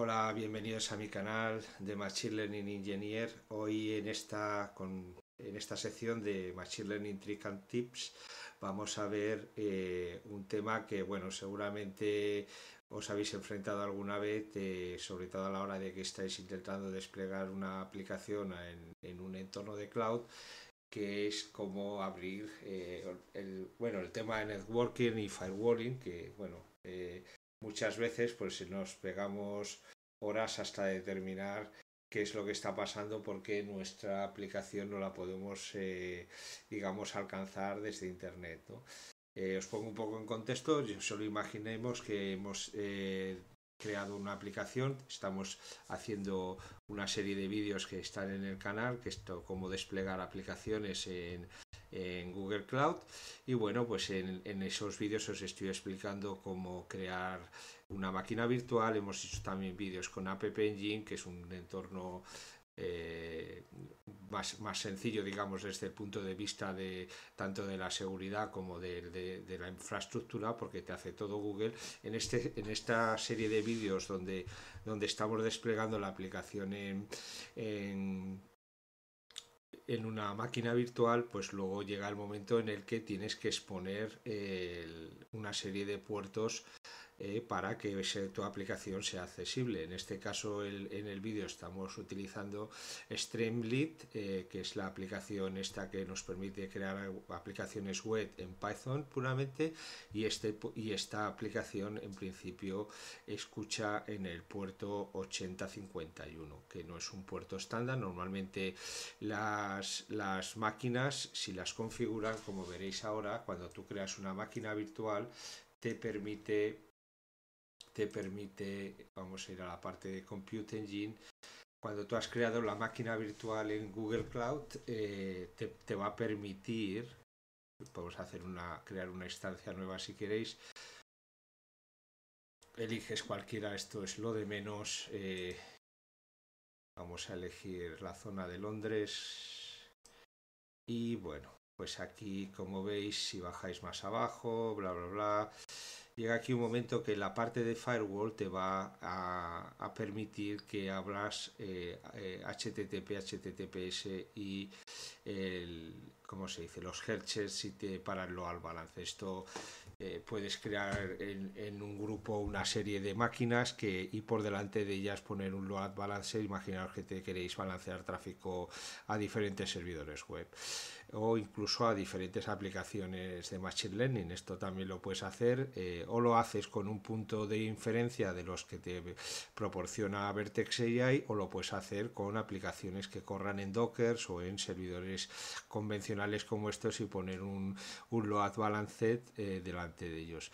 Hola, bienvenidos a mi canal de Machine Learning Engineer. Hoy en esta, en esta sección de Machine Learning Trick and Tips vamos a ver eh, un tema que, bueno, seguramente os habéis enfrentado alguna vez, eh, sobre todo a la hora de que estáis intentando desplegar una aplicación en, un entorno de cloud que es cómo abrir eh, el, bueno, el tema de networking y firewalling, que bueno, muchas veces pues nos pegamos horas hasta determinar qué es lo que está pasando porque nuestra aplicación no la podemos, eh, digamos, alcanzar desde Internet. Eh, os pongo un poco en contexto, solo imaginemos que hemos eh, creado una aplicación, estamos haciendo una serie de vídeos que están en el canal, que esto, cómo desplegar aplicaciones en, en Google Cloud. Y bueno, pues en, esos vídeos os estoy explicando cómo crear una máquina virtual. Hemos hecho también vídeos con App Engine, que es un entorno eh, más, sencillo, digamos, desde el punto de vista de tanto de la seguridad como de, la infraestructura, porque te hace todo Google. En, este, en esta serie de vídeos donde, donde estamos desplegando la aplicación en en una máquina virtual, pues luego llega el momento en el que tienes que exponer una serie de puertos eh, para que tu aplicación sea accesible. En este caso, en el vídeo estamos utilizando Streamlit, eh, que es la aplicación esta que nos permite crear aplicaciones web en Python puramente, y, este, y esta aplicación en principio escucha en el puerto 8051, que no es un puerto estándar. Normalmente las, las máquinas, si las configuran, como veréis ahora, cuando tú creas una máquina virtual, te permite te permite, vamos a ir a la parte de Compute Engine, cuando tú has creado la máquina virtual en Google Cloud, eh, te, va a permitir, podemos hacer una, crear una instancia nueva si queréis, eliges cualquiera, esto es lo de menos, eh, vamos a elegir la zona de Londres y bueno, pues aquí como veis si bajáis más abajo bla bla bla llega aquí un momento que la parte de firewall te va a, permitir que abras http eh, eh, https y el se dice los herches si te paran lo al balance esto eh, puedes crear en, un grupo una serie de máquinas que y por delante de ellas poner un load balance. imaginaos que te queréis balancear tráfico a diferentes servidores web o incluso a diferentes aplicaciones de Machine Learning. Esto también lo puedes hacer eh, o lo haces con un punto de inferencia de los que te proporciona Vertex AI o lo puedes hacer con aplicaciones que corran en Dockers o en servidores convencionales como estos y poner un, un load balanced eh, delante de ellos.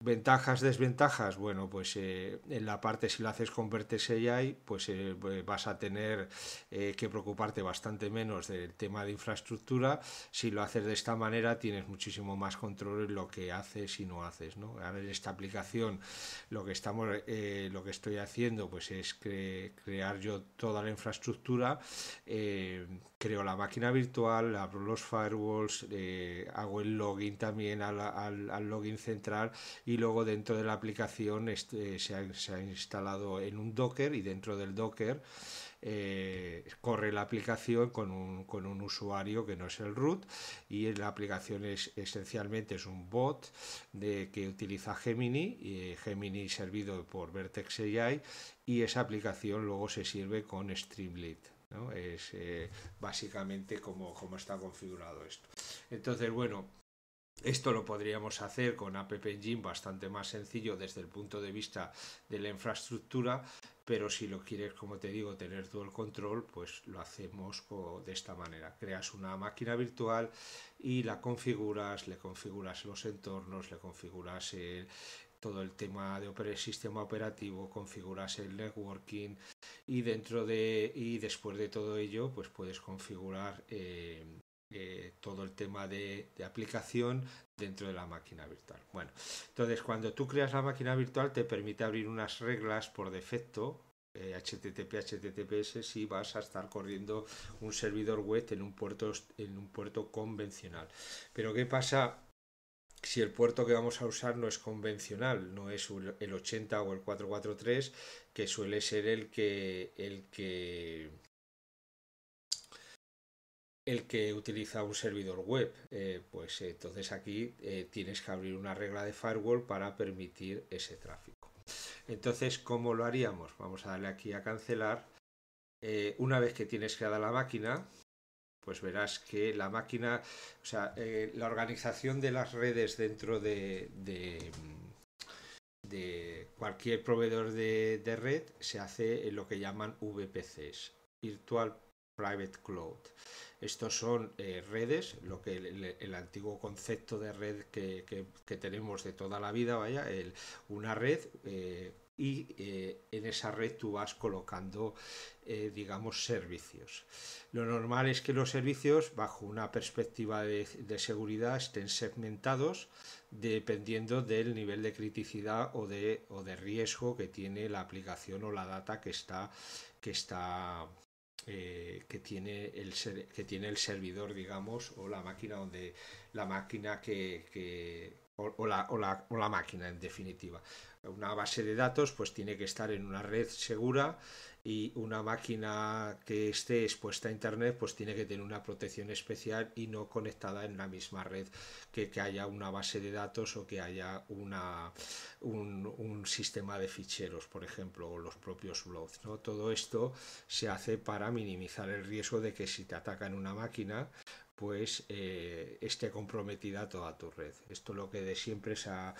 Ventajas, desventajas, bueno, pues eh, en la parte si lo haces con AI, pues, eh, pues vas a tener eh, que preocuparte bastante menos del tema de infraestructura. Si lo haces de esta manera, tienes muchísimo más control en lo que haces y no haces, ¿no? Ahora en esta aplicación lo que estamos, lo que estoy haciendo, pues es crear yo toda la infraestructura, creo la máquina virtual, abro los firewalls, hago el login también al login central y luego dentro de la aplicación este, se, ha, instalado en un Docker y dentro del Docker eh, corre la aplicación con un, usuario que no es el root y la aplicación es esencialmente es un bot de, que utiliza Gemini, y eh, Gemini servido por Vertex AI y esa aplicación luego se sirve con Streamlit. ¿no? Es eh, básicamente como, como está configurado esto. Entonces, bueno, esto lo podríamos hacer con App Engine bastante más sencillo desde el punto de vista de la infraestructura, pero si lo quieres, como te digo, tener todo el control, pues lo hacemos de esta manera. Creas una máquina virtual y la configuras, le configuras los entornos, le configuras todo el tema de sistema operativo, configuras el networking y dentro de y después de todo ello, pues puedes configurar eh, eh, todo el tema de, aplicación dentro de la máquina virtual. Bueno, entonces cuando tú creas la máquina virtual te permite abrir unas reglas por defecto. HTTP, eh, HTTPS, si vas a estar corriendo un servidor web en un puerto, en un puerto convencional. Pero ¿qué pasa si el puerto que vamos a usar no es convencional, no es el 80 o el 443, que suele ser el que, el que el que utiliza un servidor web. Eh, pues entonces aquí eh, tienes que abrir una regla de firewall para permitir ese tráfico. Entonces, ¿cómo lo haríamos? Vamos a darle aquí a cancelar. Eh, una vez que tienes creada la máquina, pues verás que la máquina, o sea, la organización de las redes dentro de, cualquier proveedor de, de red se hace en lo que llaman VPCs, Virtual Private Cloud. Estos son eh, redes, lo que el, antiguo concepto de red que, tenemos de toda la vida, vaya, una red eh, y eh, en esa red tú vas colocando, digamos, servicios. Lo normal es que los servicios, bajo una perspectiva de, seguridad, estén segmentados dependiendo del nivel de criticidad o de, de riesgo que tiene la aplicación o la data que está, que está eh, que, tiene el que tiene el servidor, digamos, o la máquina donde la máquina que, o, la, o, la, o la máquina en definitiva. Una base de datos pues tiene que estar en una red segura y una máquina que esté expuesta a internet pues tiene que tener una protección especial y no conectada en la misma red que, que haya una base de datos o que haya una, un, sistema de ficheros por ejemplo o los propios blogs todo esto se hace para minimizar el riesgo de que si te atacan una máquina pues eh, esté comprometida toda tu red. Esto lo que de siempre, se ha,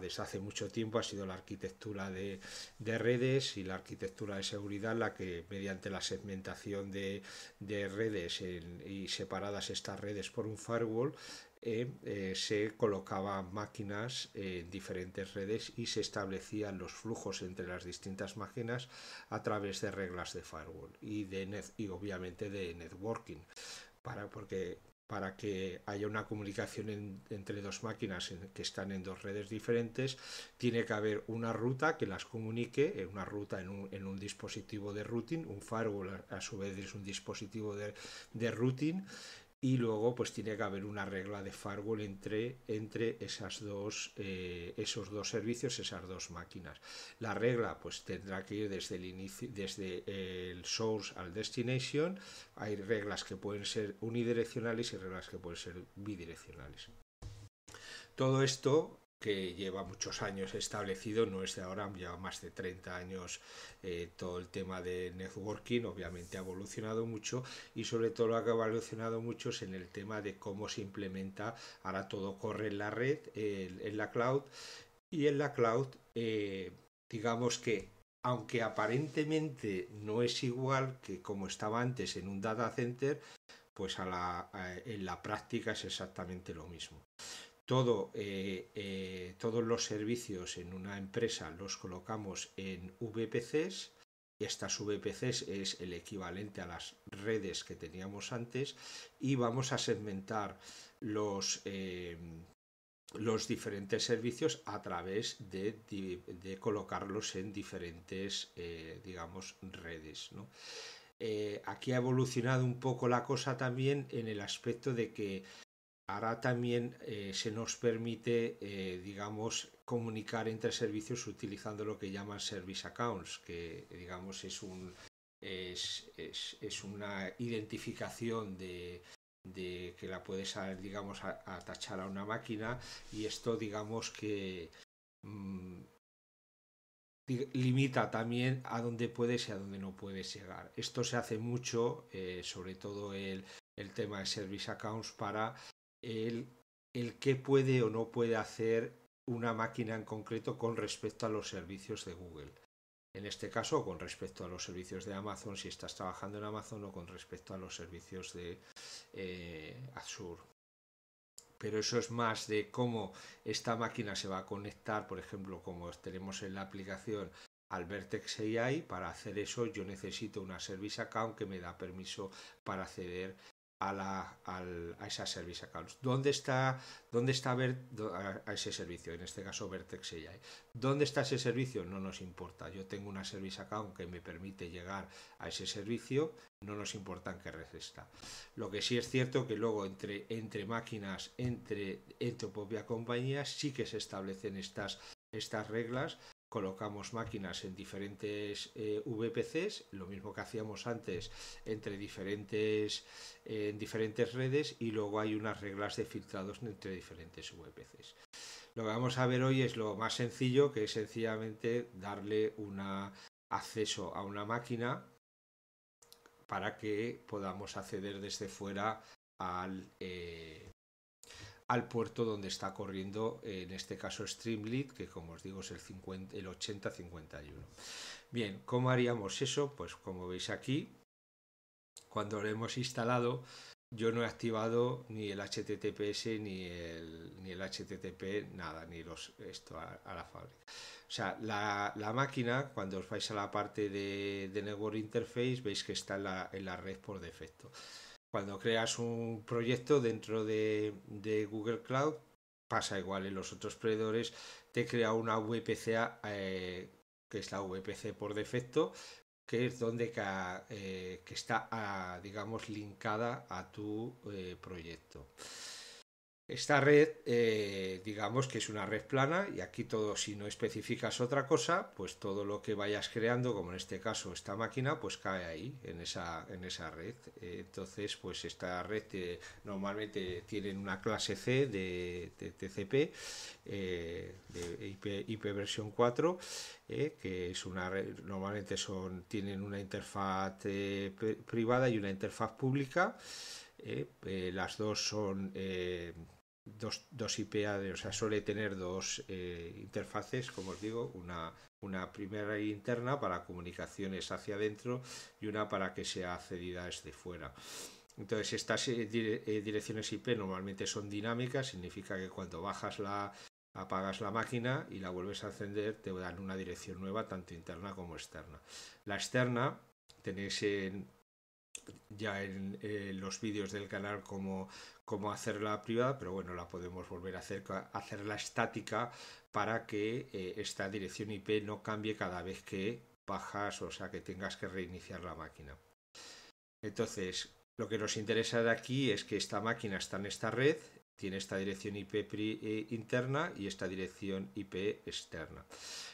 desde hace mucho tiempo, ha sido la arquitectura de, redes y la arquitectura de seguridad, la que mediante la segmentación de, redes y separadas estas redes por un firewall, eh, eh, se colocaban máquinas en diferentes redes y se establecían los flujos entre las distintas máquinas a través de reglas de firewall y, de net, y obviamente de networking para, porque, para que haya una comunicación entre dos máquinas que están en dos redes diferentes, tiene que haber una ruta que las comunique, eh, una ruta en un, en un dispositivo de routing, un firewall a su vez es un dispositivo de, de routing, y luego pues tiene que haber una regla de firewall entre, entre esas dos, eh, esos dos servicios, esas dos máquinas. La regla pues tendrá que ir desde el inicio, desde el source al destination. Hay reglas que pueden ser unidireccionales y reglas que pueden ser bidireccionales. Todo esto que lleva muchos años establecido, no es de ahora, lleva más de 30 años eh, todo el tema de networking, obviamente ha evolucionado mucho y sobre todo lo ha evolucionado mucho en el tema de cómo se implementa, ahora todo corre en la red, en la cloud y en la cloud eh, digamos que aunque aparentemente no es igual que como estaba antes en un data center, pues en la práctica es exactamente lo mismo todo, eh, eh, todos los servicios en una empresa los colocamos en VPCs. Estas VPCs es el equivalente a las redes que teníamos antes y vamos a segmentar los, eh, los diferentes servicios a través de, colocarlos en diferentes, digamos, redes. aquí ha evolucionado un poco la cosa también en el aspecto de que ahora también eh, se nos permite, eh, digamos, comunicar entre servicios utilizando lo que llaman service accounts, que digamos es un es, una identificación de, que la puedes digamos atachar a, una máquina y esto digamos que mm, limita también a dónde puedes y a dónde no puedes llegar. Esto se hace mucho, eh, sobre todo el tema de service accounts para el, que qué puede o no puede hacer una máquina en concreto con respecto a los servicios de Google. En este caso, con respecto a los servicios de Amazon, si estás trabajando en Amazon o con respecto a los servicios de eh, Azure. Pero eso es más de cómo esta máquina se va a conectar, por ejemplo, como tenemos en la aplicación al Vertex AI. Para hacer eso, yo necesito una Service Account que me da permiso para acceder a, la, al, a esa service account. ¿Dónde está, dónde está a, ese servicio? En este caso, Vertex AI. ¿Dónde está ese servicio? No nos importa. Yo tengo una service account que me permite llegar a ese servicio. No nos importa en qué red está. Lo que sí es cierto que luego entre, entre máquinas, entre, entre propia compañía, sí que se establecen estas estas reglas colocamos máquinas en diferentes eh, VPCs, lo mismo que hacíamos antes entre diferentes, en diferentes redes y luego hay unas reglas de filtrados entre diferentes VPCs. Lo que vamos a ver hoy es lo más sencillo, que es sencillamente darle un acceso a una máquina para que podamos acceder desde fuera al, eh, al puerto donde está corriendo, en este caso Streamlit, que como os digo es el, 8051. el Bien, ¿cómo haríamos eso? Pues como veis aquí, cuando lo hemos instalado, yo no he activado ni el HTTPS ni el, HTTP, nada, ni los, esto a, la fábrica. O sea, la, máquina, cuando os vais a la parte de, Network Interface, veis que está en la red por defecto. Cuando creas un proyecto dentro de, Google Cloud, pasa igual. En los otros proveedores te crea una VPCA, eh, que es la VPC por defecto, que es donde eh, que está, ah, digamos, linkada a tu eh, proyecto. Esta red, eh, digamos que es una red plana y aquí todo, si no especificas otra cosa, pues todo lo que vayas creando, como en este caso esta máquina, pues cae ahí, en esa, en esa red. Eh, entonces, pues esta red eh, normalmente tiene una clase C de, TCP, de IP, versión 4, que es una red, normalmente son, tienen una interfaz privada y una interfaz pública. ¿eh? Eh, las dos son eh, dos, dos IPA, o sea, suele tener dos interfaces, como os digo, una, una primera interna para comunicaciones hacia adentro y una para que sea accedida desde fuera. Entonces, estas direcciones IP normalmente son dinámicas, significa que cuando bajas la, apagas la máquina y la vuelves a encender, te dan una dirección nueva, tanto interna como externa. La externa tenéis en, ya en eh, los vídeos del canal cómo, hacerla privada, pero bueno, la podemos volver a hacer, hacerla estática para que eh, esta dirección IP no cambie cada vez que bajas, o sea, que tengas que reiniciar la máquina. Entonces, lo que nos interesa de aquí es que esta máquina está en esta red, tiene esta dirección IP eh, interna y esta dirección IP externa.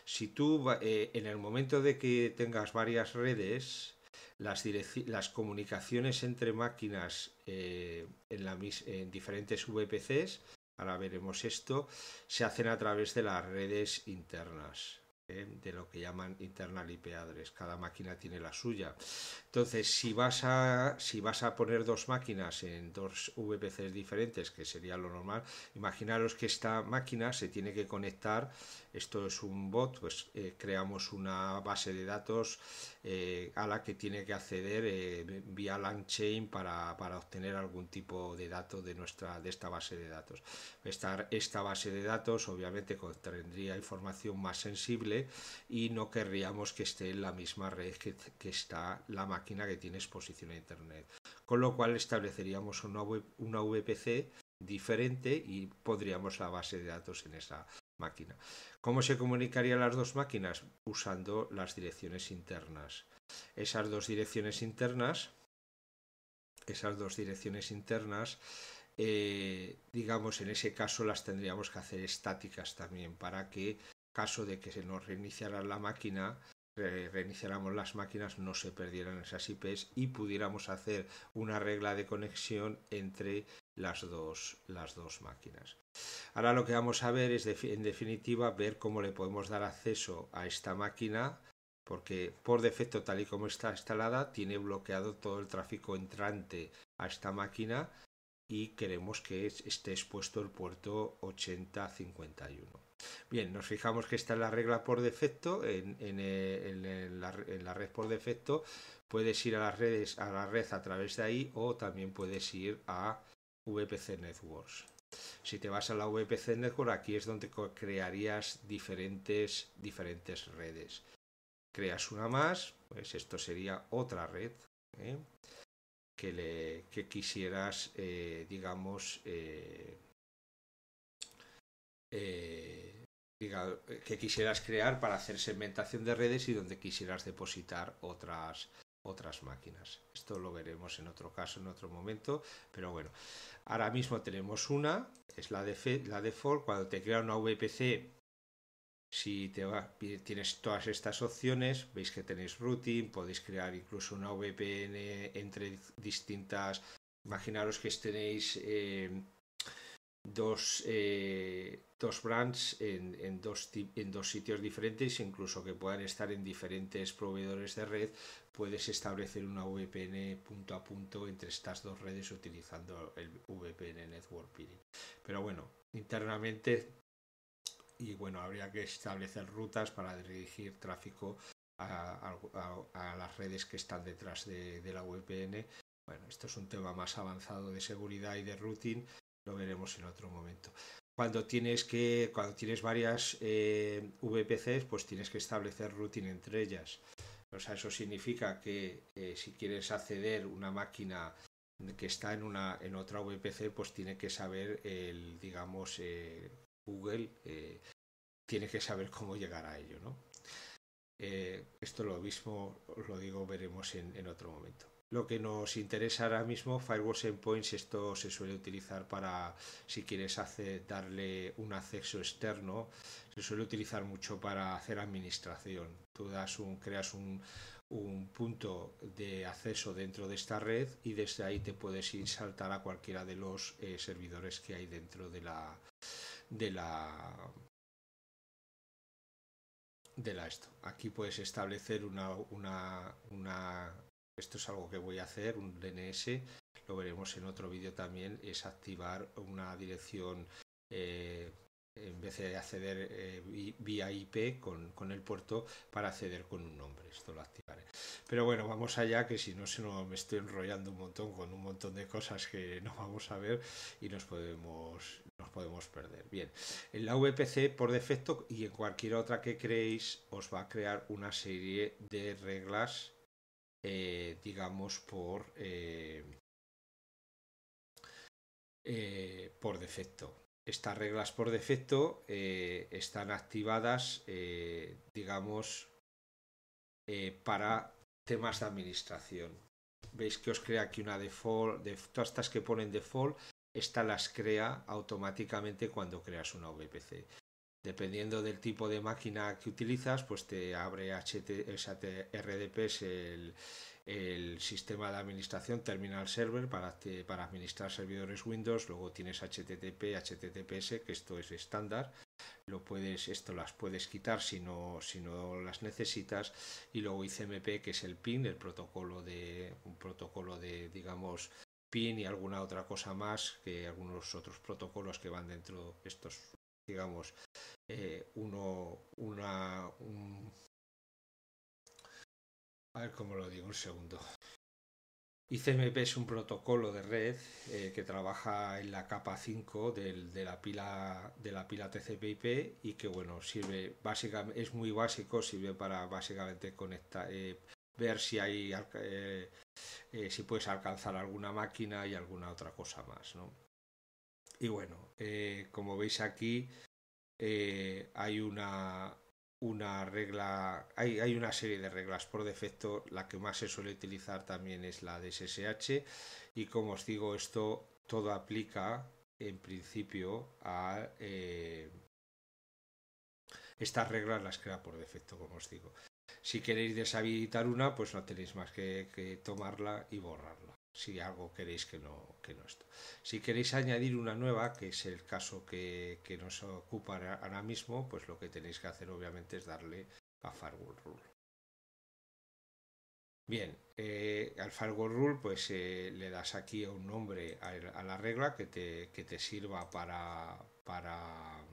Si tú en el momento de que tengas varias redes, las, comunicaciones entre máquinas eh, en, diferentes VPCs, ahora veremos esto, se hacen a través de las redes internas ¿eh? de lo que llaman internal IP address. Cada máquina tiene la suya. Entonces, si vas a, si vas a poner dos máquinas en dos VPCs diferentes, que sería lo normal, imaginaros que esta máquina se tiene que conectar. Esto es un bot, pues eh, creamos una base de datos eh, a la que tiene que acceder eh, vía LangChain para, para obtener algún tipo de datos de, nuestra, de esta base de datos. Esta, esta base de datos obviamente contendría información más sensible y no querríamos que esté en la misma red que, que está la máquina que tiene exposición a Internet. Con lo cual estableceríamos una, web, una VPC diferente y podríamos la base de datos en esa, máquina. ¿Cómo se comunicarían las dos máquinas? Usando las direcciones internas. Esas dos direcciones internas, esas dos direcciones internas, eh, digamos, en ese caso las tendríamos que hacer estáticas también para que, caso de que se nos reiniciara la máquina, reiniciáramos las máquinas, no se perdieran esas IPs y pudiéramos hacer una regla de conexión entre las dos, las dos máquinas. Ahora lo que vamos a ver es, en definitiva, ver cómo le podemos dar acceso a esta máquina, porque por defecto, tal y como está instalada, tiene bloqueado todo el tráfico entrante a esta máquina y queremos que esté expuesto el puerto 8051. Bien, nos fijamos que esta es la regla por defecto, en, eh, en, en, la, en la, red por defecto puedes ir a las redes, a la red a través de ahí o también puedes ir a VPC Networks. Si te vas a la VPC Network, aquí es donde crearías diferentes, diferentes redes. Creas una más, pues esto sería otra red ¿eh? que, le, que quisieras, eh, digamos, eh, que quisieras crear para hacer segmentación de redes y donde quisieras depositar otras, otras máquinas. Esto lo veremos en otro caso, en otro momento, pero bueno, ahora mismo tenemos una, es la de, la default cuando te crea una VPC, si te va, tienes todas estas opciones, veis que tenéis routing, podéis crear incluso una VPN entre distintas, imaginaros que tenéis... Eh, dos, eh, dos brands en, en, dos, en dos sitios diferentes, incluso que puedan estar en diferentes proveedores de red, puedes establecer una VPN punto a punto entre estas dos redes utilizando el VPN Network Peering. Pero bueno, internamente, y bueno, habría que establecer rutas para dirigir tráfico a, las redes que están detrás de la VPN. Bueno, esto es un tema más avanzado de seguridad y de routing veremos en otro momento. Cuando tienes que, cuando tienes varias eh, VPCs, pues tienes que establecer routing entre ellas. O sea, eso significa que eh, si quieres acceder una máquina que está en una en otra VPC, pues tiene que saber el, digamos, eh, Google eh, tiene que saber cómo llegar a ello, ¿no? esto lo mismo, lo digo, veremos en, en otro momento lo que nos interesa ahora mismo, firewalls endpoints, esto se suele utilizar para si quieres hacer, darle un acceso externo, se suele utilizar mucho para hacer administración. Tú das un, creas un, punto de acceso dentro de esta red y desde ahí te puedes insaltar a cualquiera de los eh, servidores que hay dentro de la de la de esto. Aquí puedes establecer una, una esto es algo que voy a hacer, un DNS, lo veremos en otro vídeo también, es activar una dirección eh, en vez de acceder eh, vía IP con, con, el puerto para acceder con un nombre. Esto lo activaré. Pero bueno, vamos allá, que si no se me estoy enrollando un montón con un montón de cosas que no vamos a ver y nos podemos, nos podemos perder. Bien, en la VPC por defecto y en cualquier otra que creéis os va a crear una serie de reglas eh, digamos, por, eh, eh, por defecto. Estas reglas por defecto están activadas, digamos, para temas de administración. Veis que os crea aquí una default, de, todas estas que ponen default, esta las crea automáticamente cuando creas una VPC. Dependiendo del tipo de máquina que utilizas, pues te abre HTTP, el, el sistema de administración Terminal Server para, administrar servidores Windows. Luego tienes HTTP, HTTPS, que esto es estándar. Lo puedes, esto las puedes quitar si no, las necesitas. Y luego ICMP, que es el PIN, el protocolo de, un protocolo de, digamos, PIN y alguna otra cosa más, que algunos otros protocolos que van dentro, estos digamos, eh, uno, una, un... A ver cómo lo digo, un segundo. ICMP es un protocolo de red eh, que trabaja en la capa 5 del, de la pila de la pila TCP/IP y que bueno sirve básicamente es muy básico sirve para básicamente conectar eh, ver si hay si puedes alcanzar alguna máquina y alguna otra cosa más ¿no? Y bueno, eh, como veis aquí, eh, hay una, una regla, hay, una serie de reglas por defecto. La que más se suele utilizar también es la de SSH. Y como os digo, esto todo aplica en principio a eh, estas reglas las crea por defecto, como os digo. Si queréis deshabilitar una, pues no tenéis más que tomarla y borrarla si algo queréis que no, que no Si queréis añadir una nueva, que es el caso que, nos ocupa ahora mismo, pues lo que tenéis que hacer obviamente es darle a Firewall Rule. Bien, eh, al Firewall Rule pues eh, le das aquí un nombre a, la regla que te, sirva para, para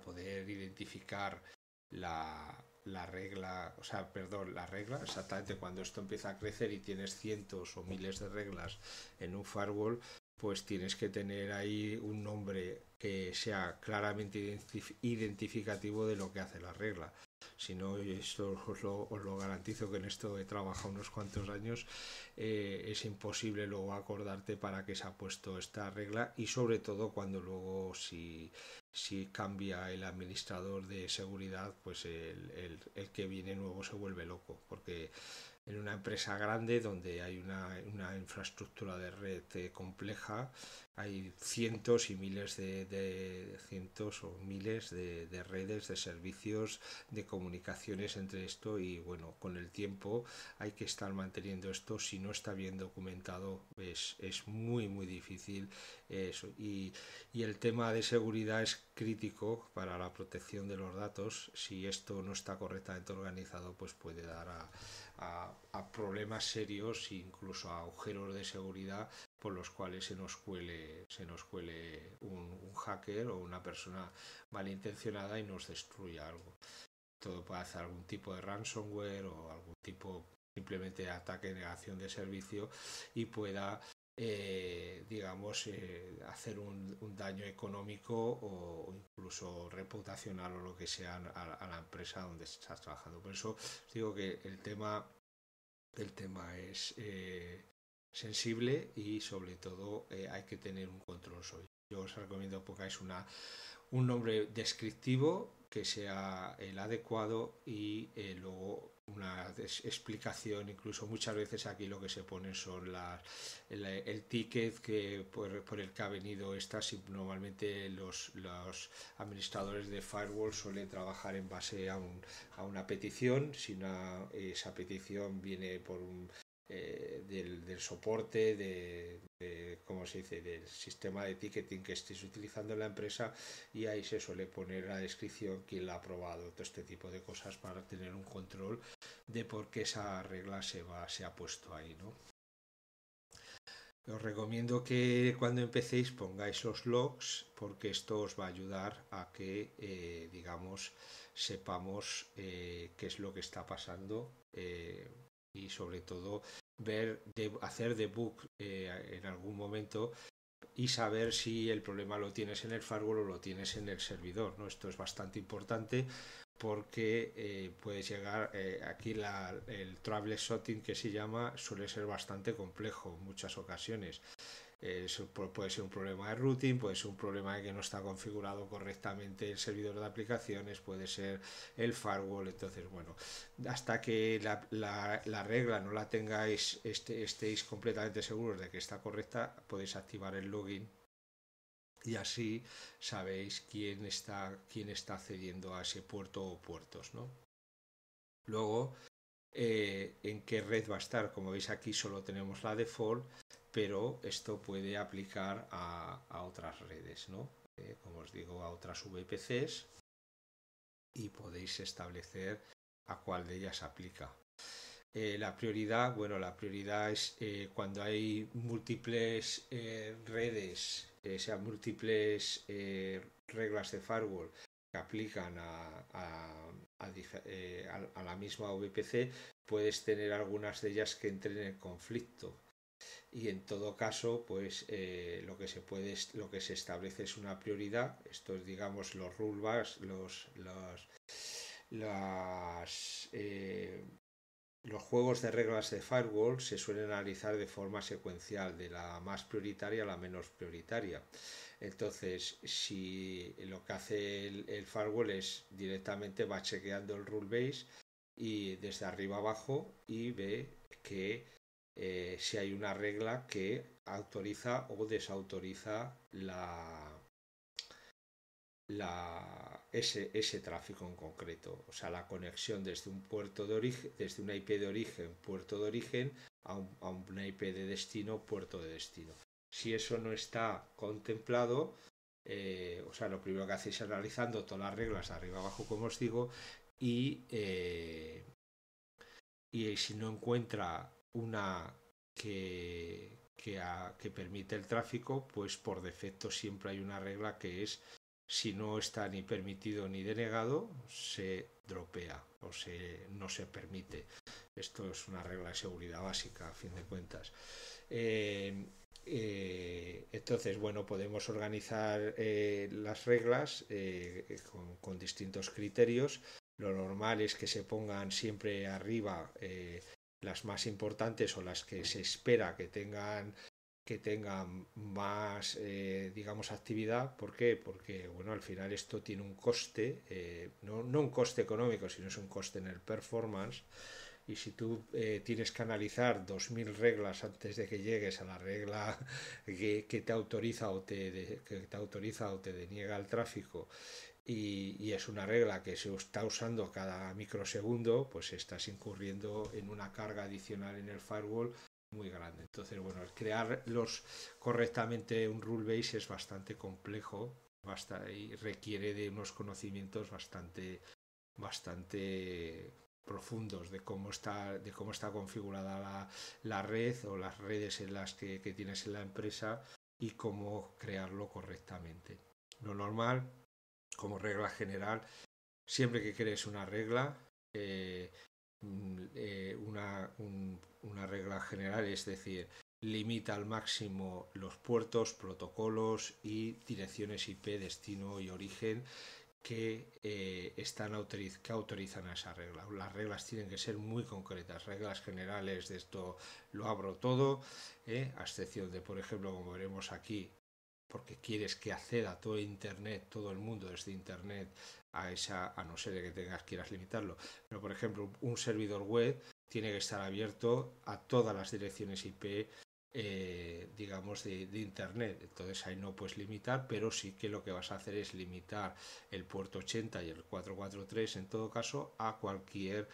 poder identificar la, la regla, o sea, perdón, la regla, exactamente cuando esto empieza a crecer y tienes cientos o miles de reglas en un firewall, pues tienes que tener ahí un nombre que sea claramente identificativo de lo que hace la regla. Si no, esto os lo, garantizo que en esto he trabajado unos cuantos años, eh, es imposible luego acordarte para que se ha puesto esta regla y sobre todo cuando luego si, cambia el administrador de seguridad, pues el, el que viene nuevo se vuelve loco, porque en una empresa grande donde hay una, infraestructura de red eh, compleja, hay cientos y miles de, cientos o miles de, redes, de servicios, de comunicaciones entre esto y bueno, con el tiempo hay que estar manteniendo esto, si no está bien documentado es, es muy muy difícil eso y el tema de seguridad es crítico para la protección de los datos, si esto no está correctamente organizado pues puede dar a a, problemas serios, incluso a agujeros de seguridad por los cuales se nos cuele, se nos cuele un, hacker o una persona malintencionada y nos destruye algo. Todo puede hacer algún tipo de ransomware o algún tipo simplemente de ataque de negación de servicio y pueda eh, digamos, eh, hacer un, daño económico o, incluso reputacional o lo que sea a, la empresa donde estás trabajando. Por eso digo que el tema, el tema es eh, sensible y sobre todo hay que tener un control sobre. Yo os recomiendo que pongáis una, un nombre descriptivo que sea el adecuado y luego una explicación, incluso muchas veces aquí lo que se pone son las, el, ticket que por, por, el que ha venido esta, si normalmente los, los, administradores de firewall suelen trabajar en base a, un, a una petición, si esa petición viene por un, eh, del, del, soporte, de, de, ¿cómo se dice?, del sistema de ticketing que estés utilizando en la empresa y ahí se suele poner la descripción, quién la ha aprobado, todo este tipo de cosas para tener un control de por qué esa regla se, va, se ha puesto ahí, Os recomiendo que cuando empecéis pongáis los logs porque esto os va a ayudar a que, eh, digamos, sepamos eh, qué es lo que está pasando eh, y sobre todo ver, hacer debug en algún momento y saber si el problema lo tienes en el firewall o lo tienes en el servidor. ¿no? Esto es bastante importante porque eh, puedes llegar eh, aquí la, el travel que se llama suele ser bastante complejo en muchas ocasiones. Eh, puede ser un problema de routing, puede ser un problema de que no está configurado correctamente el servidor de aplicaciones, puede ser el firewall. Entonces, bueno, hasta que la, regla no la tengáis, este, estéis completamente seguros de que está correcta, podéis activar el login y así sabéis quién está, quién está accediendo a ese puerto o puertos. ¿no? Luego, eh, en qué red va a estar. Como veis aquí solo tenemos la default, pero esto puede aplicar a, otras redes, ¿no? Eh, como os digo, a otras VPCs y podéis establecer a cuál de ellas aplica. Eh, la prioridad, bueno, la prioridad es cuando hay múltiples redes sean múltiples eh, reglas de firewall que aplican a, a, eh, la misma VPC, puedes tener algunas de ellas que entren en conflicto. Y en todo caso, pues eh, lo que se puede, lo que se establece es una prioridad. esto es digamos, los rulebacks, los, los las, los juegos de reglas de firewall se suelen analizar de forma secuencial, de la más prioritaria a la menos prioritaria. Entonces, si lo que hace el, firewall es directamente va chequeando el rule base y desde arriba abajo y ve que eh, si hay una regla que autoriza o desautoriza la ese, ese tráfico en concreto, o sea, la conexión desde, un puerto de origen, desde una IP de origen, puerto de origen, a, un, a una IP de destino, puerto de destino. Si eso no está contemplado, eh, o sea, lo primero que hacéis es analizando todas las reglas de arriba abajo, como os digo, y, eh, y si no encuentra una que, que, permite el tráfico, pues por defecto siempre hay una regla que es si no está ni permitido ni denegado, se dropea o se, no se permite. Esto es una regla de seguridad básica, a fin de cuentas. Eh, eh, entonces, bueno, podemos organizar eh, las reglas con, distintos criterios. Lo normal es que se pongan siempre arriba las más importantes o las que se espera que tengan que tengan más, eh, digamos, actividad. ¿Por qué? Porque, bueno, al final esto tiene un coste, eh, no, no, un coste económico, sino es un coste en el performance. Y si tú eh, tienes que analizar 2.000 reglas antes de que llegues a la regla que, que te, autoriza o te, que te autoriza o te deniega el tráfico y, y, es una regla que se está usando cada microsegundo, pues estás incurriendo en una carga adicional en el firewall muy grande. Entonces, bueno, crear correctamente un rule base es bastante complejo y requiere de unos conocimientos bastante, bastante profundos de cómo está, de cómo está configurada la, red o las redes en las que, que tienes en la empresa y cómo crearlo correctamente. Lo normal, como regla general, siempre que crees una regla, eh, eh, una, una regla general, es decir, limita al máximo los puertos, protocolos y direcciones IP, destino y origen que, eh, están autoriz que autorizan a esa regla. Las reglas tienen que ser muy concretas, reglas generales de esto lo abro todo, eh, a excepción de, por ejemplo, como veremos aquí, porque quieres que acceda todo Internet, todo el mundo desde Internet, a esa, a no ser de que tengas, quieras limitarlo. Pero, por ejemplo, un servidor web tiene que estar abierto a todas las direcciones IP, eh, digamos, de, Internet. Entonces ahí no puedes limitar, pero sí que lo que vas a hacer es limitar el puerto 80 y el 443, en todo caso, a cualquier,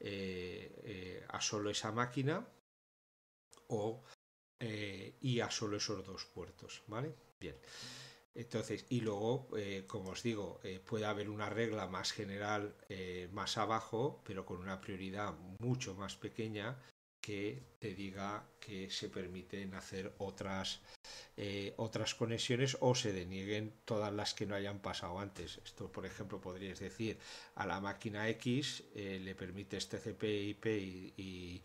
eh, eh, a solo esa máquina o... y a solo esos dos puertos, ¿vale? Bien. Entonces, y luego, eh, como os digo, eh, puede haber una regla más general eh, más abajo, pero con una prioridad mucho más pequeña que te diga que se permiten hacer otras, otras conexiones o se denieguen todas las que no hayan pasado antes. Esto, por ejemplo, podrías decir, a la máquina X le permites TCP, IP y,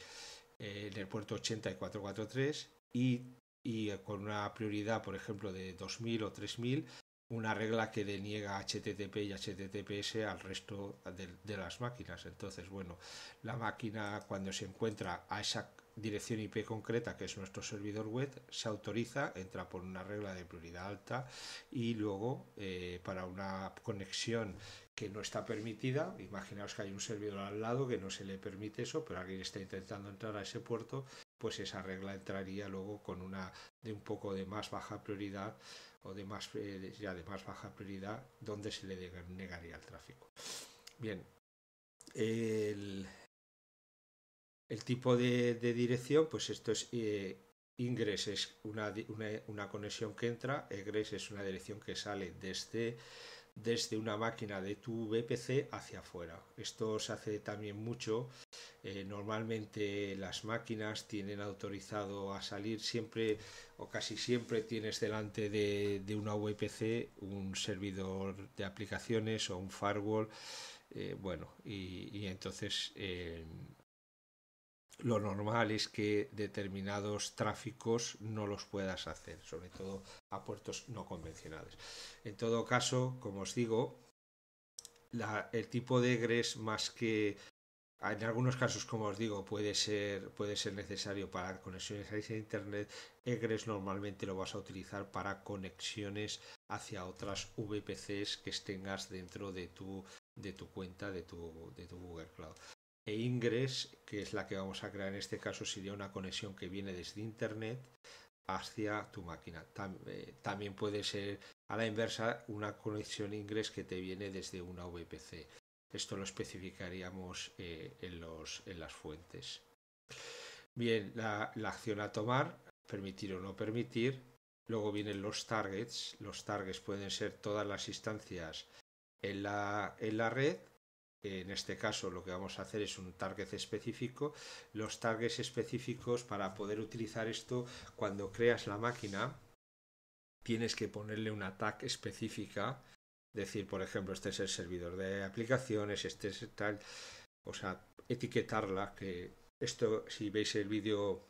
en el puerto 80 y 443 y y eh, con una prioridad, por ejemplo, de 2000 o 3000, una regla que deniega HTTP y HTTPS al resto de, las máquinas. Entonces, bueno, la máquina cuando se encuentra a esa dirección IP concreta que es nuestro servidor web, se autoriza, entra por una regla de prioridad alta y luego eh, para una conexión que no está permitida, imaginaos que hay un servidor al lado que no se le permite eso, pero alguien está intentando entrar a ese puerto, pues esa regla entraría luego con una de un poco de más baja prioridad o de más eh, ya de más baja prioridad donde se le negaría el tráfico. Bien, el, tipo de, dirección, pues esto es eh, ingres es una, una, conexión que entra, egres es una dirección que sale desde desde una máquina de tu VPC hacia afuera. Esto se hace también mucho. Eh, normalmente las máquinas tienen autorizado a salir siempre o casi siempre tienes delante de, de una VPC un servidor de aplicaciones o un firewall. Eh, bueno, y, entonces eh, lo normal es que determinados tráficos no los puedas hacer, sobre todo a puertos no convencionales. En todo caso, como os digo, el tipo de egres más que en algunos casos, como os digo, puede ser, puede ser necesario para conexiones a Internet. EGRES normalmente lo vas a utilizar para conexiones hacia otras VPCs que tengas dentro de tu, de tu cuenta, de tu, de tu Google Cloud e ingres, que es la que vamos a crear en este caso, sería una conexión que viene desde Internet hacia tu máquina. Eh, también puede ser a la inversa una conexión ingres que te viene desde una VPC. Esto lo especificaríamos eh, en, las fuentes. Bien, la, acción a tomar, permitir o no permitir. Luego vienen los targets. Los targets pueden ser todas las instancias en la, en la red en este caso lo que vamos a hacer es un target específico. Los targets específicos para poder utilizar esto cuando creas la máquina tienes que ponerle una tag específica. Decir, por ejemplo, este es el servidor de aplicaciones, este es tal. O sea, etiquetarla. Que esto, si veis el vídeo,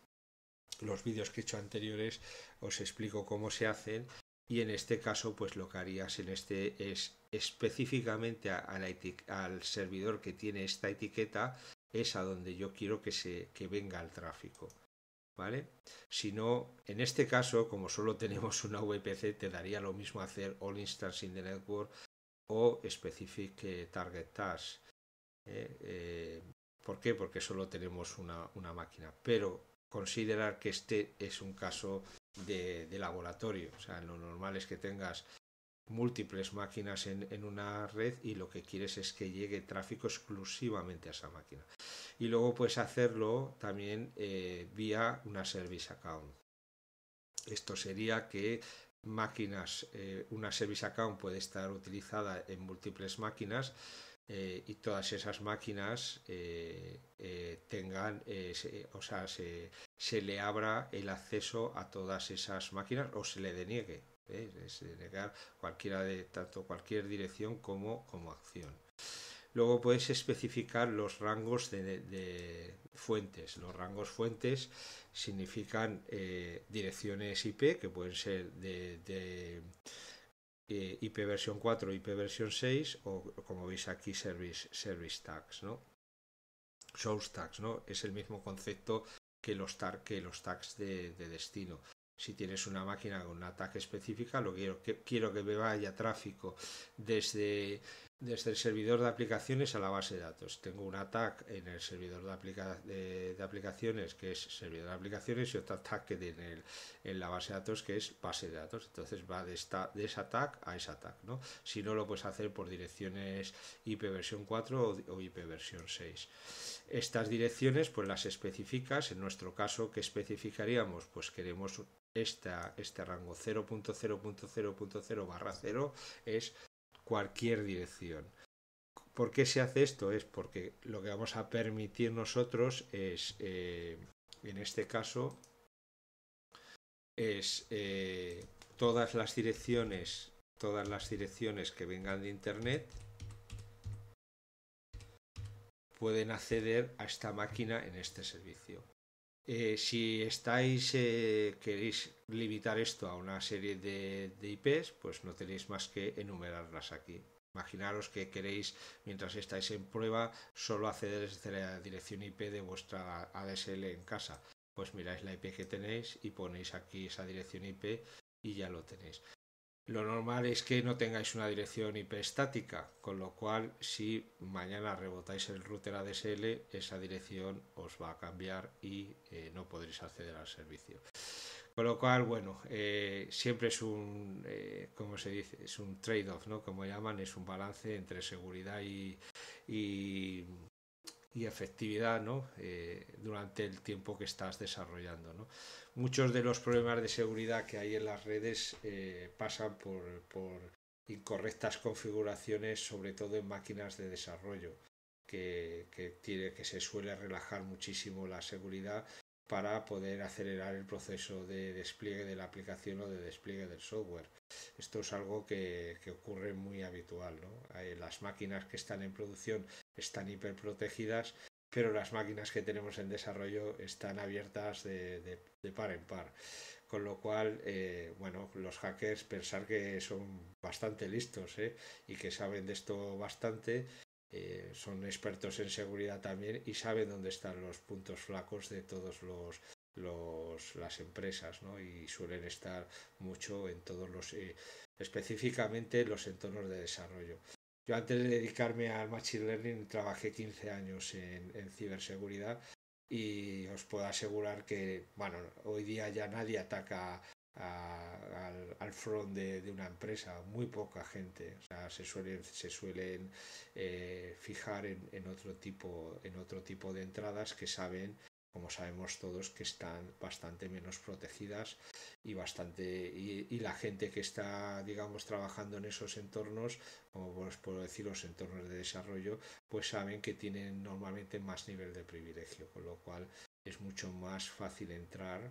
los vídeos que he hecho anteriores, os explico cómo se hacen y en este caso pues lo que harías en este es específicamente al servidor que tiene esta etiqueta es a donde yo quiero que se venga el tráfico vale si no en este caso como solo tenemos una VPC te daría lo mismo hacer all instance in the network o specific eh, target task ¿eh? Eh, ¿Por qué? Porque solo tenemos una máquina. Pero considerar que este es un caso de, laboratorio. O sea, lo normal es que tengas múltiples máquinas en, una red y lo que quieres es que llegue tráfico exclusivamente a esa máquina. Y luego puedes hacerlo también eh, vía una service account. Esto sería que máquinas, eh, una service account puede estar utilizada en múltiples máquinas eh, y todas esas máquinas eh, eh, tengan, o sea, se, le abra el acceso a todas esas máquinas o se le deniegue, se denegar cualquiera de tanto cualquier dirección como, como acción. Luego puedes especificar los rangos de, fuentes. Los rangos fuentes significan direcciones IP que pueden ser de eh, IP versión 4, IP versión 6 o como veis aquí service, service tags, ¿no? Source tags, ¿no? Es el mismo concepto que los, que los tags de, destino. Si tienes una máquina con una tag específica, lo quiero que, quiero que me vaya tráfico desde desde el servidor de aplicaciones a la base de datos. Tengo un ataque en el servidor de, aplica de, aplicaciones que es servidor de aplicaciones y otro ataque en, la base de datos que es base de datos. Entonces va de, esta, de esa a esa ataque ¿no? Si no, lo puedes hacer por direcciones IP versión 4 o, IP versión 6. Estas direcciones pues las especificas. En nuestro caso, ¿qué especificaríamos? Pues queremos esta, este rango 0.0.0.0 barra 0 es cualquier dirección. ¿Por qué se hace esto? Es porque lo que vamos a permitir nosotros es, eh, en este caso, es eh, todas las direcciones, todas las direcciones que vengan de Internet pueden acceder a esta máquina en este servicio. Eh, si estáis, eh, queréis limitar esto a una serie de, de, IPs, pues no tenéis más que enumerarlas aquí. Imaginaros que queréis, mientras estáis en prueba, solo acceder desde la dirección IP de vuestra ADSL en casa. Pues miráis la IP que tenéis y ponéis aquí esa dirección IP y ya lo tenéis. Lo normal es que no tengáis una dirección IP con lo cual si mañana rebotáis el router ADSL, esa dirección os va a cambiar y eh, no podréis acceder al servicio. Con lo cual, bueno, eh, siempre es un, eh, se dice? Es un trade-off, ¿no? Como llaman, es un balance entre seguridad y, y efectividad eh, durante el tiempo que estás desarrollando. Muchos de los problemas de seguridad que hay en las redes eh, pasan por, incorrectas configuraciones, sobre todo en máquinas de desarrollo, que, que se suele relajar muchísimo la seguridad para poder acelerar el proceso de despliegue de la aplicación o de despliegue del software. Esto es algo que, que ocurre muy habitual. ¿no? Eh, las máquinas que están en producción están hiperprotegidas, pero las máquinas que tenemos en desarrollo están abiertas de, de, par en par. Con lo cual, eh, bueno, los hackers pensar que son bastante listos ¿eh? y que saben de esto bastante eh, son expertos en seguridad también y saben dónde están los puntos flacos de todos los, los las empresas ¿no? y suelen estar mucho en todos los específicamente eh, específicamente los entornos de desarrollo yo antes de dedicarme al machine learning trabajé 15 años en, en ciberseguridad y os puedo asegurar que bueno hoy día ya nadie ataca al, front de, una empresa, muy poca gente. se suelen, se suelen eh, fijar en, en, otro tipo, en otro tipo de entradas que saben, como sabemos todos, que están bastante menos protegidas y bastante. Y, la gente que está, digamos, trabajando en esos entornos, como por pues, puedo decir, los entornos de desarrollo, pues saben que tienen normalmente más nivel de privilegio, con lo cual es mucho más fácil entrar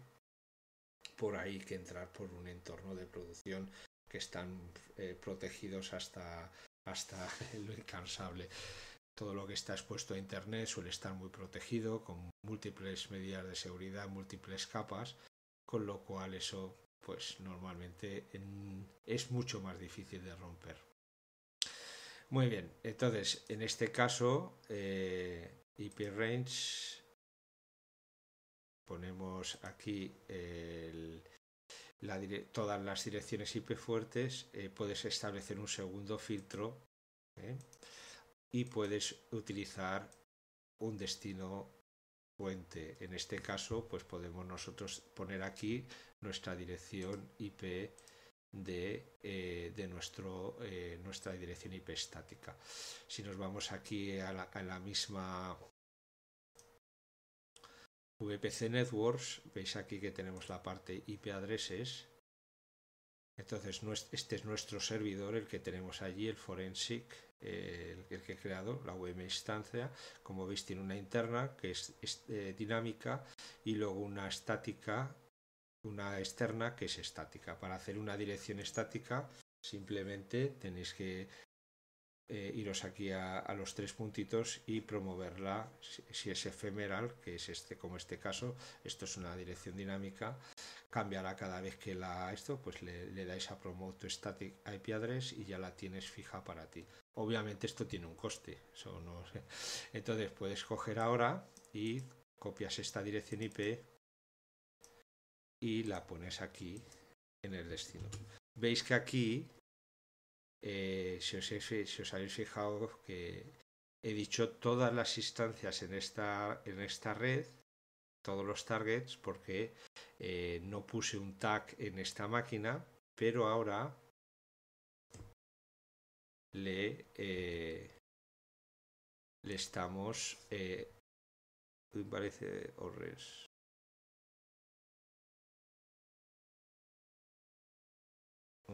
por ahí que entrar por un entorno de producción que están eh, protegidos hasta, hasta lo incansable. Todo lo que está expuesto a Internet suele estar muy protegido, con múltiples medidas de seguridad, múltiples capas, con lo cual eso pues normalmente es mucho más difícil de romper. Muy bien, entonces en este caso eh, IP range ponemos aquí todas las direcciones IP fuertes, eh, puedes establecer un segundo filtro ¿eh? y puedes utilizar un destino fuente. En este caso, pues podemos nosotros poner aquí nuestra dirección IP eh, de, nuestro, nuestra dirección IP estática. Si nos vamos aquí a la misma VPC Networks, veis aquí que tenemos la parte IP addresses. Entonces este es nuestro servidor, el que tenemos allí, el forensic, el, que he creado, la VM instancia. Como veis tiene una interna que es, eh, dinámica y luego una estática, una externa que es estática. Para hacer una dirección estática simplemente tenéis que eh, iros aquí a, los tres puntitos y promoverla si, es efemeral, que es este como este caso, esto es una dirección dinámica, cambiará cada vez que la esto, pues le, dais a promote static IP address y ya la tienes fija para ti. Obviamente esto tiene un coste, Entonces puedes coger ahora y copias esta dirección IP y la pones aquí en el destino. Veis que aquí eh, si, os habéis fijado que he dicho todas las instancias en esta, en esta red, todos los targets, porque eh, no puse un tag en esta máquina, pero ahora le, eh, estamos... parece horres.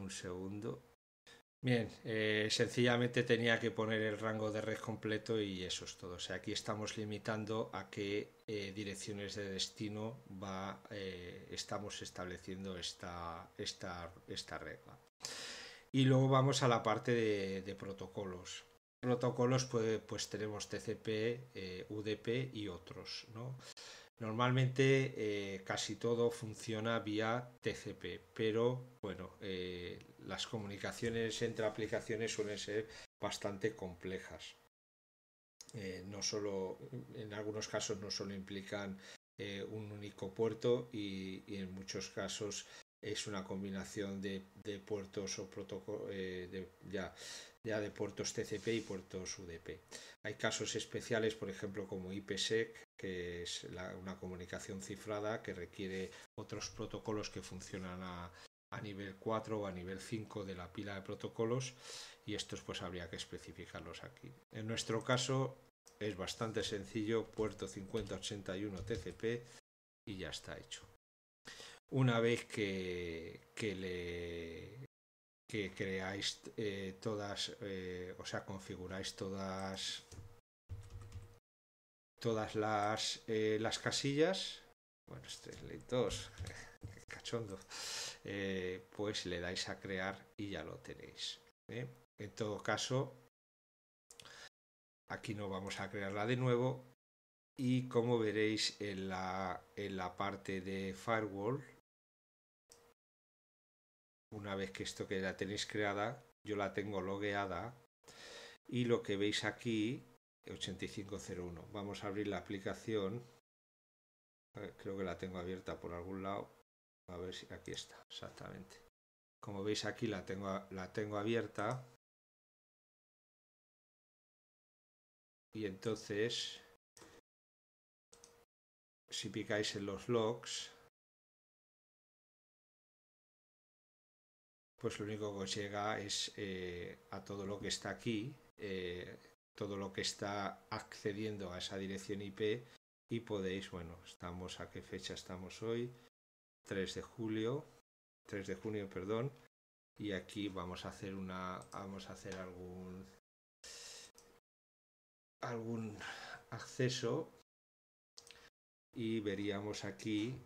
Un segundo. Bien, eh, sencillamente tenía que poner el rango de red completo y eso es todo. O sea, aquí estamos limitando a qué eh, direcciones de destino va, eh, estamos estableciendo esta, esta, esta, regla. Y luego vamos a la parte de, de protocolos. Protocolos, pues, pues tenemos TCP, UDP y otros, ¿no? Normalmente eh, casi todo funciona vía TCP, pero bueno, eh, las comunicaciones entre aplicaciones suelen ser bastante complejas. Eh, no solo, en algunos casos no solo implican un único puerto y en muchos casos es una combinación de, puertos o protocolos eh, ya, de puertos TCP y puertos UDP. Hay casos especiales, por ejemplo, como IPsec, que es una comunicación cifrada que requiere otros protocolos que funcionan a, nivel 4 o a nivel 5 de la pila de protocolos y estos pues habría que especificarlos aquí. En nuestro caso es bastante sencillo, puerto 5081 TCP y ya está hecho una vez que, que le que creáis eh, todas, eh, o sea, configuráis todas todas las, eh, casillas. Bueno, este leitos, cachondo. pues le dais a crear y ya lo tenéis. En todo caso, aquí no vamos a crearla de nuevo. Y como veréis en la parte de firewall, una vez que esto que la tenéis creada, yo la tengo logueada y lo que veis aquí, 8501. Vamos a abrir la aplicación. Creo que la tengo abierta por algún lado. A ver si aquí está, exactamente. Como veis aquí la tengo, la tengo abierta. Y entonces, si picáis en los logs, pues lo único que os llega es eh, a todo lo que está aquí, eh, todo lo que está accediendo a esa dirección IP y podéis, bueno, estamos a qué fecha estamos hoy, 3 de julio, 3 de junio, perdón, y aquí vamos a hacer una, vamos a hacer algún algún acceso y veríamos aquí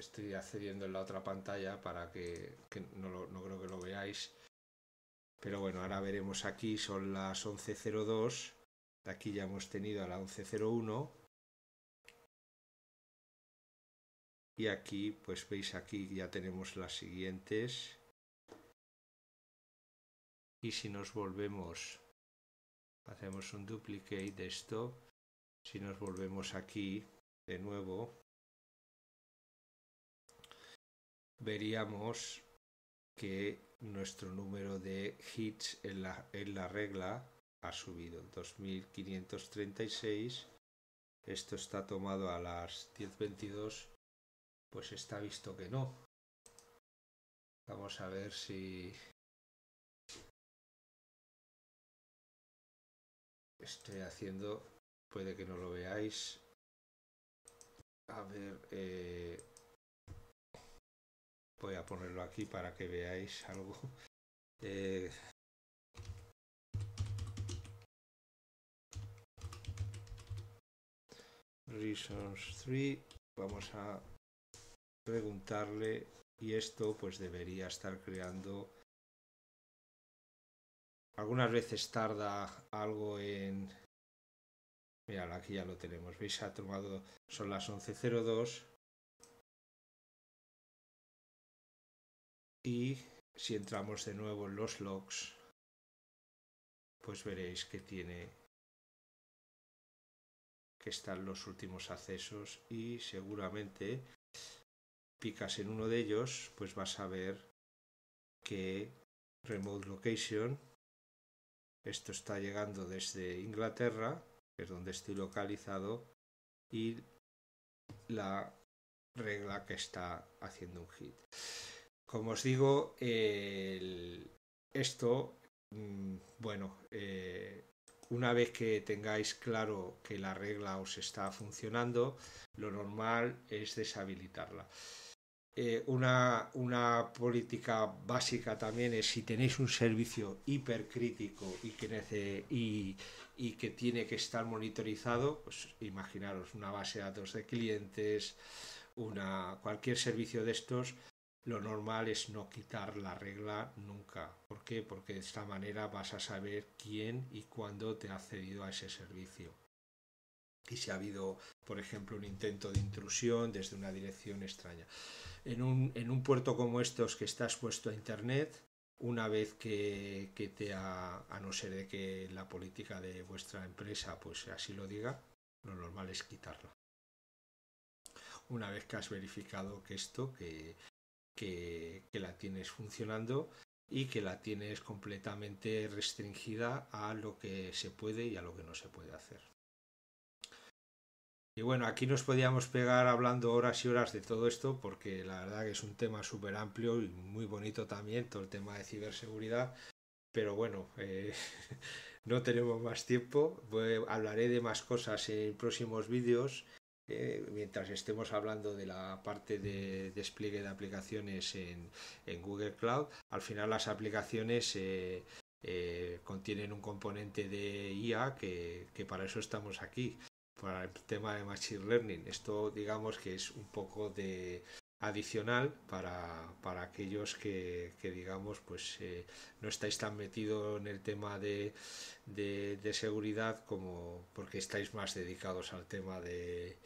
estoy accediendo en la otra pantalla para que, no, lo, no creo que lo veáis. Pero bueno, ahora veremos aquí, son las 11.02. Aquí ya hemos tenido a la 11.01. Y aquí, pues veis aquí ya tenemos las siguientes. Y si nos volvemos, hacemos un duplicate de esto. Si nos volvemos aquí de nuevo, veríamos que nuestro número de hits en la, en la regla ha subido. 2536. Esto está tomado a las 10.22. Pues está visto que no. Vamos a ver si... Estoy haciendo... Puede que no lo veáis. A ver... Eh, voy a ponerlo aquí para que veáis algo eh... 3 vamos a preguntarle y esto pues debería estar creando algunas veces tarda algo en Mira, aquí ya lo tenemos veis ha tomado son las 11.02 Y si entramos de nuevo en los logs, pues veréis que tiene que están los últimos accesos y seguramente picas en uno de ellos, pues vas a ver que Remote Location, esto está llegando desde Inglaterra, que es donde estoy localizado, y la regla que está haciendo un hit. Como os digo, esto, mm, bueno, eh, una vez que tengáis claro que la regla os está funcionando, lo normal es deshabilitarla. Eh, una, política básica también es si tenéis un servicio hipercrítico y que, y que tiene que estar monitorizado, pues imaginaros una base de datos de clientes, una, cualquier servicio de estos, lo normal es no quitar la regla nunca. ¿Por qué? Porque de esta manera vas a saber quién y cuándo te ha accedido a ese servicio. Y si ha habido, por ejemplo, un intento de intrusión desde una dirección extraña. En un, puerto como estos que estás expuesto a Internet, una vez que, te ha, a no ser de que la política de vuestra empresa pues así lo diga, lo normal es quitarla. Una vez que has verificado que esto, que que, la tienes funcionando y que la tienes completamente restringida a lo que se puede y a lo que no se puede hacer. Y bueno, aquí nos podíamos pegar hablando horas y horas de todo esto porque la verdad que es un tema súper amplio y muy bonito también, todo el tema de ciberseguridad. Pero bueno, eh, no tenemos más tiempo. Hablaré de más cosas en próximos vídeos eh, mientras estemos hablando de la parte de despliegue de aplicaciones en, en Google Cloud, al final las aplicaciones eh, eh, contienen un componente de IA que, para eso estamos aquí, para el tema de Machine Learning. Esto digamos que es un poco de, adicional para, para aquellos que, digamos pues no estáis tan metidos en el tema de, de, seguridad como porque estáis más dedicados al tema de,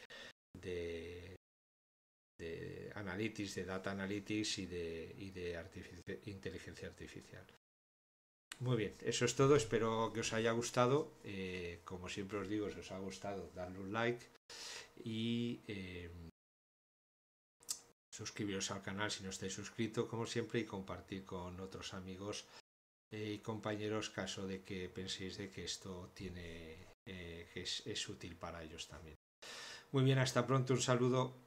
de, de analytics, de data analytics y de, inteligencia artificial. Muy bien, eso es todo. Espero que os haya gustado. Eh, como siempre os digo, si os ha gustado, darle un like y eh, suscribiros al canal si no estáis suscrito, como siempre, y compartir con otros amigos eh, y compañeros caso de que penséis de que esto tiene que es útil para ellos también. Muy bien, hasta pronto, un saludo.